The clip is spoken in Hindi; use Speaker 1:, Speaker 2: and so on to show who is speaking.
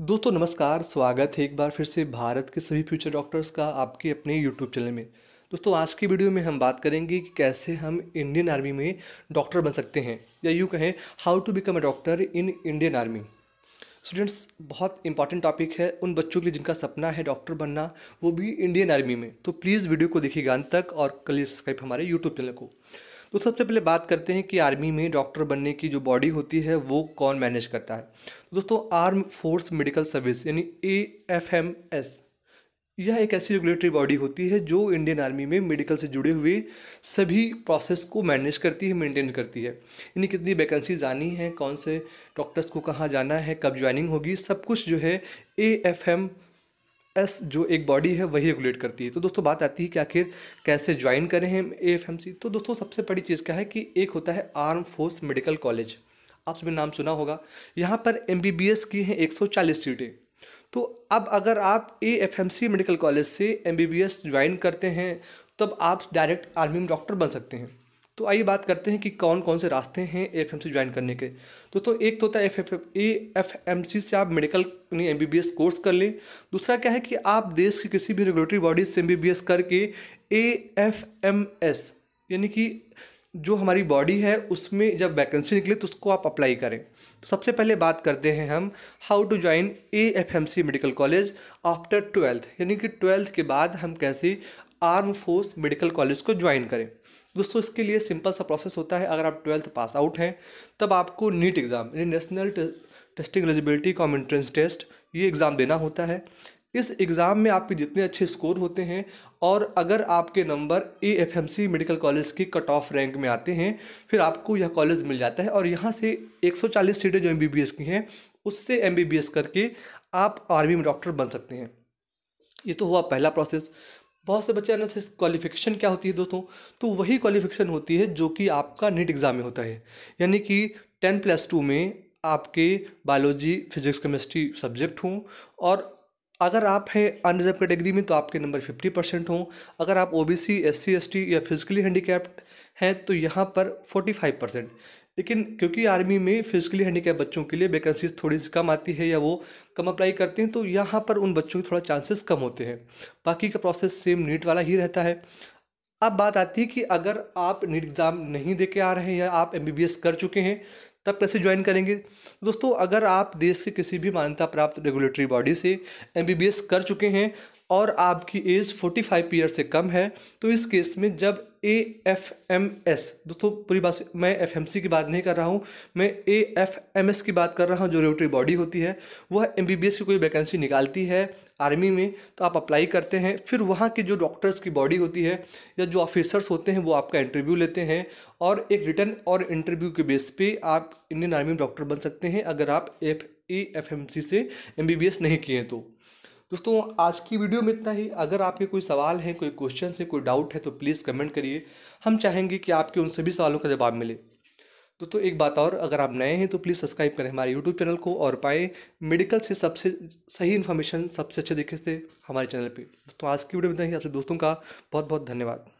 Speaker 1: दोस्तों नमस्कार स्वागत है एक बार फिर से भारत के सभी फ्यूचर डॉक्टर्स का आपके अपने यूट्यूब चैनल में दोस्तों आज की वीडियो में हम बात करेंगे कि कैसे हम इंडियन आर्मी में डॉक्टर बन सकते हैं या यूँ कहें how to become a doctor in Indian army students बहुत इंपॉर्टेंट टॉपिक है उन बच्चों के लिए जिनका सपना है डॉक्टर बनना वो भी इंडियन आर्मी में तो प्लीज़ वीडियो को देखिएगा अंत तक और कल सब्सक्राइब हमारे यूट्यूब चैनल को तो सबसे पहले बात करते हैं कि आर्मी में डॉक्टर बनने की जो बॉडी होती है वो कौन मैनेज करता है तो दोस्तों आर्म फोर्स मेडिकल सर्विस यानी ए एफ एम एस यह एक ऐसी रेगुलेटरी बॉडी होती है जो इंडियन आर्मी में मेडिकल से जुड़े हुए सभी प्रोसेस को मैनेज करती है मेंटेन करती है यानी कितनी वैकेंसीज आनी है कौन से डॉक्टर्स को कहाँ जाना है कब ज्वाइनिंग होगी सब कुछ जो है ए एफ एम एस जो एक बॉडी है वही रेगुलेट करती है तो दोस्तों बात आती है कि आखिर कैसे ज्वाइन करें हम ए तो दोस्तों सबसे बड़ी चीज़ क्या है कि एक होता है आर्म फोर्स मेडिकल कॉलेज आप सभी नाम सुना होगा यहाँ पर एम बी बी एस की हैं एक सौ चालीस सीटें तो अब अगर आप ए मेडिकल कॉलेज से M B B S join करते हैं तब आप डायरेक्ट आर्मी में डॉक्टर बन सकते हैं तो आइए बात करते हैं कि कौन कौन से रास्ते हैं एफ एम सी ज्वाइन करने के दोस्तों तो एक तो होता है F F A F M C से आप मेडिकल यानी M B B S course कर लें दूसरा क्या है कि आप देश की किसी भी रेगुलेटरी बॉडीज से एम बी बी एस करके ए एफ एम एस यानी कि जो हमारी बॉडी है उसमें जब वैकेंसी निकले तो उसको आप अप्लाई करें तो सबसे पहले बात करते हैं हम how to join A F M C medical college after twelfth यानी कि ट्वेल्थ के बाद हम कैसे आर्म फोर्स मेडिकल कॉलेज को ज्वाइन करें दोस्तों इसके लिए सिंपल सा प्रोसेस होता है अगर आप ट्वेल्थ पास आउट हैं तब आपको नीट एग्ज़ाम यानी national testing eligibility cum entrance test ये एग्ज़ाम देना होता है इस एग्ज़ाम में आपके जितने अच्छे स्कोर होते हैं और अगर आपके number A F M C medical college की कट ऑफ रैंक में आते हैं फिर आपको यह कॉलेज मिल जाता है और यहाँ से 140 सीटें जो एम बी बी एस की हैं उससे एम बी बी एस करके आप आर्मी में डॉक्टर बन सकते हैं ये तो हुआ पहला प्रोसेस बहुत से बच्चे अनर्थ क्वालिफिकेशन क्या होती है दोस्तों तो वही क्वालिफिकेशन होती है जो कि आपका नीट एग्ज़ाम में होता है यानी कि टेन प्लस टू में आपके बायोलॉजी फिजिक्स केमिस्ट्री सब्जेक्ट हों और अगर आप हैं अनरिजर्व कैटेगरी में तो आपके नंबर फिफ्टी परसेंट हों अगर आप O B C S C S T या फिजिकली हैंडीकैप्ड हैं तो यहाँ पर फोर्टी फाइव परसेंट लेकिन क्योंकि आर्मी में फिजिकली हैंडीकैप बच्चों के लिए वैकेंसीज थोड़ी सी कम आती है या वो कम अप्लाई करते हैं तो यहाँ पर उन बच्चों के थोड़ा चांसेस कम होते हैं बाकी का प्रोसेस सेम नीट वाला ही रहता है अब बात आती है कि अगर आप नीट एग्ज़ाम नहीं दे के आ रहे हैं या आप एम कर चुके हैं तब कैसे ज्वाइन करेंगे दोस्तों अगर आप देश के किसी भी मान्यता प्राप्त रेगुलेटरी बॉडी से एम कर चुके हैं और आपकी एज फोर्टी फाइव ईयर से कम है तो इस केस में जब ए एफ एम एस दोस्तों पूरी बात मैं एफ एम सी की बात नहीं कर रहा हूँ मैं ए एफ एम एस की बात कर रहा हूँ जो रेगुलेटरी बॉडी होती है वह एम बी बी एस की कोई वैकेंसी निकालती है आर्मी में तो आप अप्लाई करते हैं फिर वहाँ के जो डॉक्टर्स की बॉडी होती है या जो ऑफिसर्स होते हैं वो आपका इंटरव्यू लेते हैं और एक रिटर्न और इंटरव्यू के बेस पे आप इंडियन आर्मी में डॉक्टर बन सकते हैं अगर आप F A F M C से एम बी बी एस नहीं किए तो दोस्तों आज की वीडियो में इतना ही अगर आपके कोई सवाल है कोई क्वेश्चन है कोई डाउट है तो प्लीज़ कमेंट करिए हम चाहेंगे कि आपके उन सभी सवालों का जवाब मिले दोस्तों एक बात और अगर आप नए हैं तो प्लीज़ सब्सक्राइब करें हमारे यूट्यूब चैनल को और पाएँ मेडिकल से सबसे सही इन्फॉर्मेशन सबसे अच्छे तरीके से हमारे चैनल पर दोस्तों आज की वीडियो में इतना ही आपसे दोस्तों का बहुत बहुत धन्यवाद